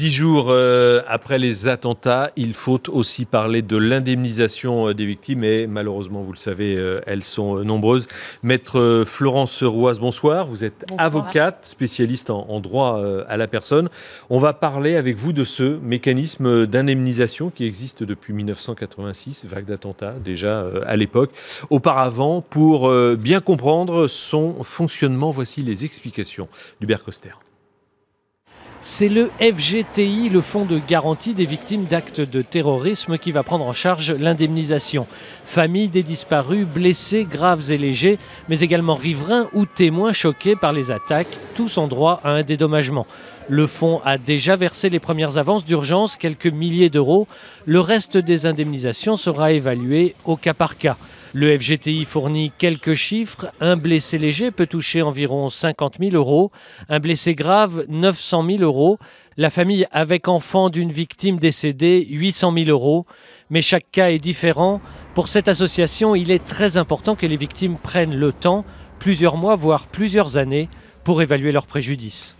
Dix jours euh, après les attentats, il faut aussi parler de l'indemnisation euh, des victimes et malheureusement, vous le savez, euh, elles sont nombreuses. Maître Florence Roise, bonsoir. Vous êtes avocate, spécialiste en, droit à la personne. On va parler avec vous de ce mécanisme d'indemnisation qui existe depuis 1986, vague d'attentats déjà à l'époque. Auparavant, pour bien comprendre son fonctionnement, voici les explications d'Hubert Coster. C'est le FGTI, le Fonds de garantie des victimes d'actes de terrorisme, qui va prendre en charge l'indemnisation. Familles des disparus, blessés graves et légers, mais également riverains ou témoins choqués par les attaques, tous ont droit à un dédommagement. Le fonds a déjà versé les premières avances d'urgence, quelques milliers d'euros. Le reste des indemnisations sera évalué au cas par cas. Le FGTI fournit quelques chiffres. Un blessé léger peut toucher environ 50 000 euros, un blessé grave 900 000 euros, la famille avec enfant d'une victime décédée 800 000 euros. Mais chaque cas est différent. Pour cette association, il est très important que les victimes prennent le temps, plusieurs mois, voire plusieurs années, pour évaluer leurs préjudices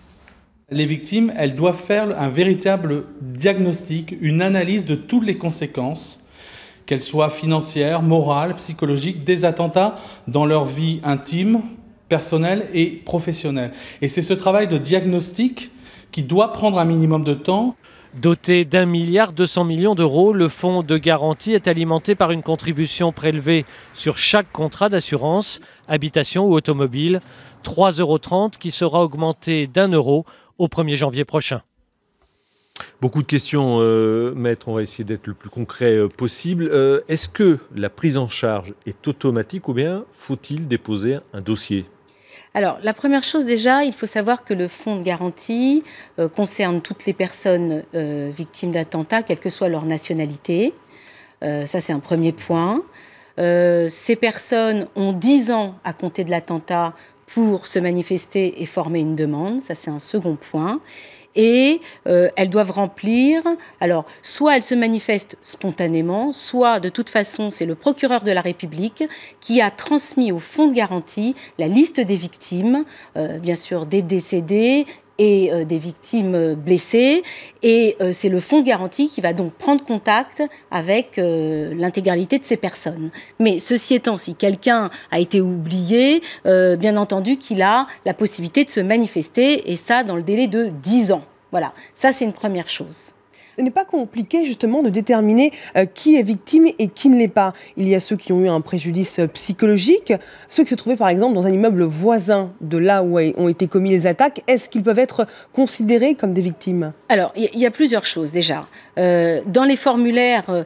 les victimes, elles doivent faire un véritable diagnostic, une analyse de toutes les conséquences qu'elles soient financières, morales, psychologiques, des attentats dans leur vie intime, personnelle et professionnelle. Et c'est ce travail de diagnostic qui doit prendre un minimum de temps. Doté d'un milliard 200 millions d'euros, le fonds de garantie est alimenté par une contribution prélevée sur chaque contrat d'assurance, habitation ou automobile, 3,30 euros qui sera augmenté d'un euro au 1er janvier prochain. Beaucoup de questions, euh, maître. On va essayer d'être le plus concret euh, possible. Euh, est-ce que la prise en charge est automatique ou bien faut-il déposer un dossier alors, la première chose déjà, il faut savoir que le fonds de garantie concerne toutes les personnes victimes d'attentats, quelle que soit leur nationalité. ça, c'est un premier point. ces personnes ont 10 ans à compter de l'attentat pour se manifester et former une demande. Ça, c'est un second point et euh, elles doivent remplir. Alors, soit elles se manifestent spontanément, soit de toute façon, c'est le procureur de la République qui a transmis au fonds de garantie la liste des victimes, euh, bien sûr des décédés, et euh, des victimes euh, blessées. Et euh, c'est le fonds de garantie qui va donc prendre contact avec l'intégralité de ces personnes. Mais ceci étant, si quelqu'un a été oublié, bien entendu qu'il a la possibilité de se manifester, et ça dans le délai de 10 ans. Voilà, ça c'est une première chose. Ce n'est pas compliqué justement de déterminer euh, qui est victime et qui ne l'est pas. Il y a ceux qui ont eu un préjudice euh, psychologique, ceux qui se trouvaient par exemple dans un immeuble voisin de là où ont été commis les attaques. Est-ce qu'ils peuvent être considérés comme des victimes Alors, il y, a plusieurs choses déjà. Euh, dans les formulaires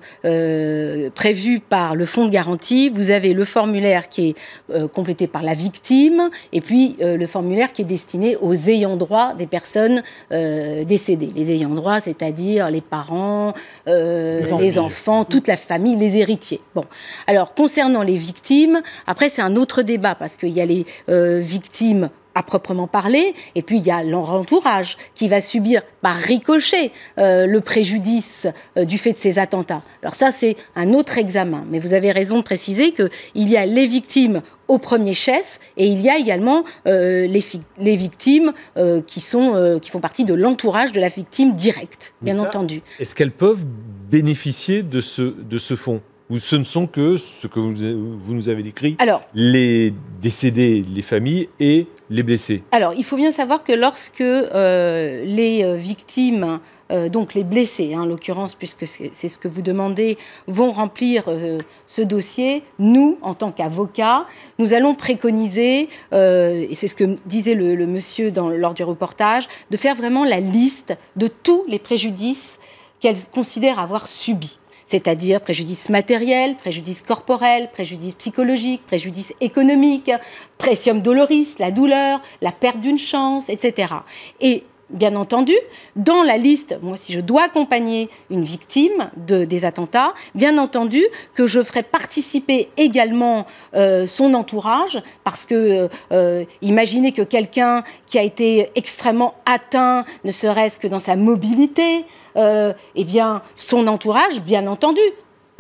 prévus par le fonds de garantie, vous avez le formulaire qui est complété par la victime et puis le formulaire qui est destiné aux ayants droit des personnes décédées. Les ayants droit, c'est-à-dire les parents, euh, les, enfants, toute la famille, les héritiers. Bon. Alors, concernant les victimes, après, c'est un autre débat parce qu'il y a les euh, victimes à proprement parler, et puis il y a l'entourage qui va subir par ricochet euh, le préjudice euh, du fait de ces attentats. Alors ça, c'est un autre examen, mais vous avez raison de préciser qu'il y a les victimes au premier chef et il y a également euh, les, les, victimes qui, sont, qui font partie de l'entourage de la victime directe, bien entendu. Est-ce qu'elles peuvent bénéficier de ce, de ce fonds ou ce ne sont que ce que vous, vous nous avez décrit, Alors, les décédés, les familles et blessés Alors, il faut bien savoir que lorsque euh, les euh, victimes euh, donc les blessés, hein, en l'occurrence, puisque c'est ce que vous demandez, vont remplir ce dossier. Nous, en tant qu'avocats, nous allons préconiser, et c'est ce que disait le, monsieur dans, lors du reportage, de faire vraiment la liste de tous les préjudices qu'elles considèrent avoir subis c'est-à-dire préjudice matériel, préjudice corporel, préjudice psychologique, préjudice économique, pressium doloris, la douleur, la perte d'une chance, etc. Et bien entendu, dans la liste, moi si je dois accompagner une victime des attentats, bien entendu que je ferai participer également euh, son entourage, parce que euh, euh, imaginez que quelqu'un qui a été extrêmement atteint, ne serait-ce que dans sa mobilité, euh, eh bien, son entourage, bien entendu,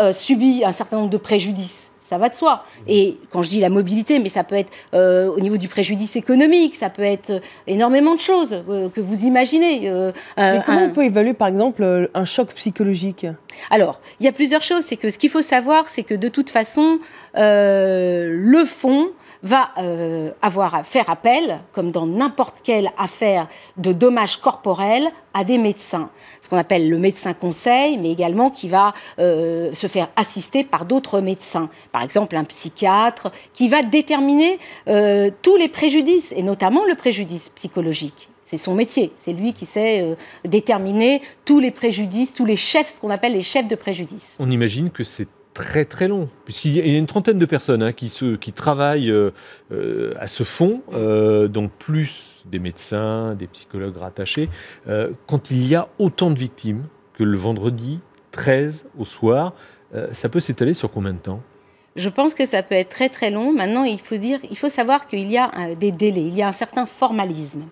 euh, subit un certain nombre de préjudices ça va de soi. Et quand je dis la mobilité, mais ça peut être euh, au niveau du préjudice économique, ça peut être énormément de choses que vous imaginez. comment on peut évaluer, par exemple, un choc psychologique Alors, il y a plusieurs choses. C'est que ce qu'il faut savoir, c'est que de toute façon, le fond va euh, avoir à faire appel, comme dans n'importe quelle affaire de dommages corporels, à des médecins. Ce qu'on appelle le médecin conseil, mais également qui va euh, se faire assister par d'autres médecins. Par exemple, un psychiatre qui va déterminer euh, tous les préjudices, et notamment le préjudice psychologique. C'est son métier, c'est lui qui sait déterminer tous les préjudices, tous les chefs, ce qu'on appelle les chefs de préjudice. On imagine que c'est très très long, puisqu'il y a une trentaine de personnes hein, qui, qui travaillent euh, euh, à ce fond, euh, donc plus des médecins, des psychologues rattachés. quand il y a autant de victimes que le vendredi 13 au soir, ça peut s'étaler sur combien de temps je pense que ça peut être très très long. Maintenant, il faut dire, il faut savoir qu'il y a des délais, il y a un certain formalisme.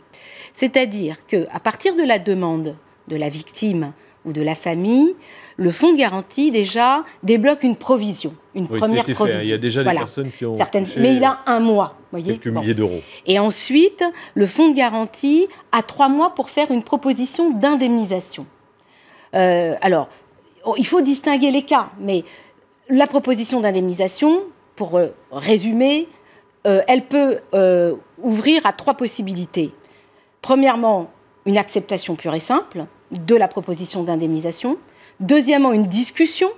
C'est-à-dire que à partir de la demande de la victime ou de la famille, le fonds de garantie déjà débloque une provision, une première provision. Il y a déjà des personnes qui ont Certaines, mais il a un mois, voyez. Quelques milliers d'euros. Et ensuite, le fonds de garantie a trois mois pour faire une proposition d'indemnisation. Euh, alors, oh, il faut distinguer les cas, mais la proposition d'indemnisation, pour euh, résumer, euh, elle peut ouvrir à trois possibilités. Premièrement, une acceptation pure et simple, de la proposition d'indemnisation. Deuxièmement, une discussion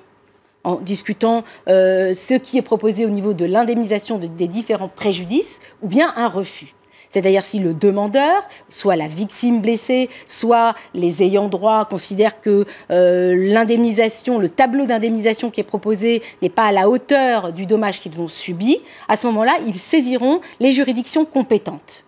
en discutant euh, ce qui est proposé au niveau de l'indemnisation des différents préjudices, ou bien un refus. C'est-à-dire si le demandeur, soit la victime blessée, soit les ayants droit considèrent que euh, l'indemnisation, le tableau d'indemnisation qui est proposé n'est pas à la hauteur du dommage qu'ils ont subi, à ce moment-là, ils saisiront les juridictions compétentes.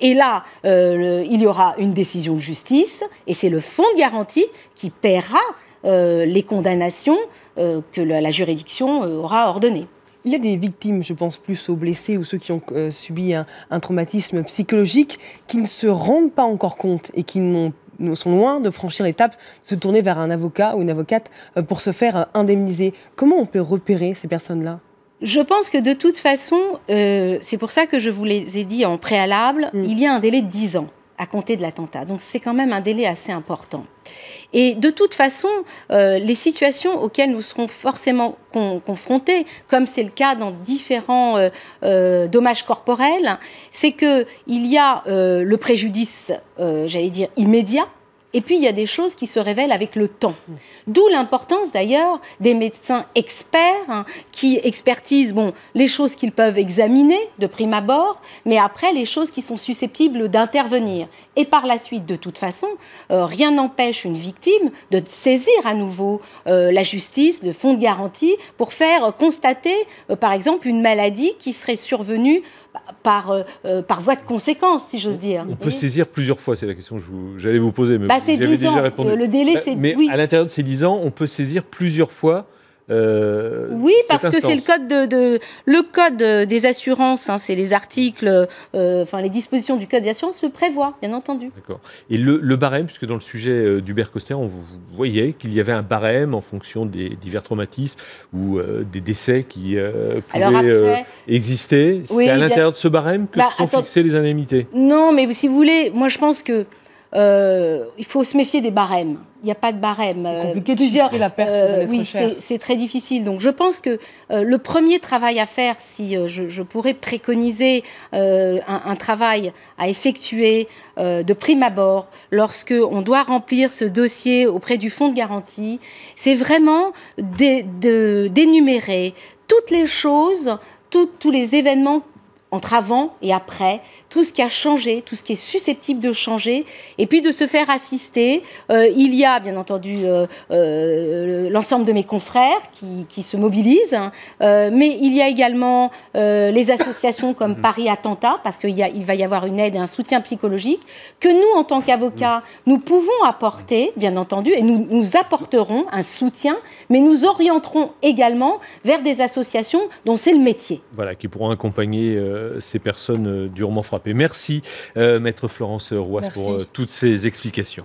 Et là, euh, il y aura une décision de justice, et c'est le fonds de garantie qui paiera euh, les condamnations euh, que la, juridiction aura ordonnées. Il y a des victimes, je pense plus aux blessés ou ceux qui ont subi un, traumatisme psychologique, qui ne se rendent pas encore compte et qui sont loin de franchir l'étape de se tourner vers un avocat ou une avocate pour se faire indemniser. Comment on peut repérer ces personnes-là je pense que de toute façon, euh, c'est pour ça que je vous les ai dit en préalable, mm. il y a un délai de 10 ans à compter de l'attentat. Donc c'est quand même un délai assez important. Et de toute façon, euh, les situations auxquelles nous serons forcément confrontés, comme c'est le cas dans différents euh, dommages corporels, c'est que il y a le préjudice, j'allais dire immédiat, et puis, il y a des choses qui se révèlent avec le temps. D'où l'importance d'ailleurs des médecins experts hein, qui expertisent bon, les choses qu'ils peuvent examiner de prime abord, mais après les choses qui sont susceptibles d'intervenir. Et par la suite, de toute façon, euh, rien n'empêche une victime de saisir à nouveau euh, la justice, le fonds de garantie, pour faire constater, euh, par exemple, une maladie qui serait survenue par, euh, euh, par voie de conséquence, si j'ose dire. On peut saisir plusieurs fois, c'est la question que j'allais vous poser, mais bah, euh, Le délai, bah, c'est... Mais oui. à l'intérieur de ces 10 ans, on peut saisir plusieurs fois euh, oui, parce que c'est le code de, le code des assurances, hein, c'est les articles, euh, enfin les dispositions du code des assurances se prévoient, bien entendu. D'accord. Et le, barème, puisque dans le sujet euh, d'Hubert Coster, on voyait qu'il y avait un barème en fonction des divers traumatismes ou des décès qui pouvaient exister. c'est à l'intérieur de ce barème que bah, sont fixées les indemnités. Non, mais si vous voulez, moi je pense que euh, il faut se méfier des barèmes. Il n'y a pas de barème. Euh, compliqué plusieurs. Euh, oui, c'est très difficile. Donc, je pense que le premier travail à faire, si je, pourrais préconiser un, un, travail à effectuer de prime abord, lorsque on doit remplir ce dossier auprès du fonds de garantie, c'est vraiment d'énumérer toutes les choses tous les événements entre avant et après, tout ce qui a changé, tout ce qui est susceptible de changer, et puis de se faire assister. Euh, il y a bien entendu euh, euh, l'ensemble de mes confrères qui, se mobilisent, hein. mais il y a également les associations comme mhm. Paris Attentat, parce qu'il va y avoir une aide et un soutien psychologique, que nous, en tant qu'avocats, mhm. nous pouvons apporter, bien entendu, et nous, nous apporterons un soutien, mais nous orienterons également vers des associations dont c'est le métier. Voilà, qui pourront accompagner euh, ces personnes euh, durement frappées. Merci, euh, Maître Florence Roy, pour toutes ces explications.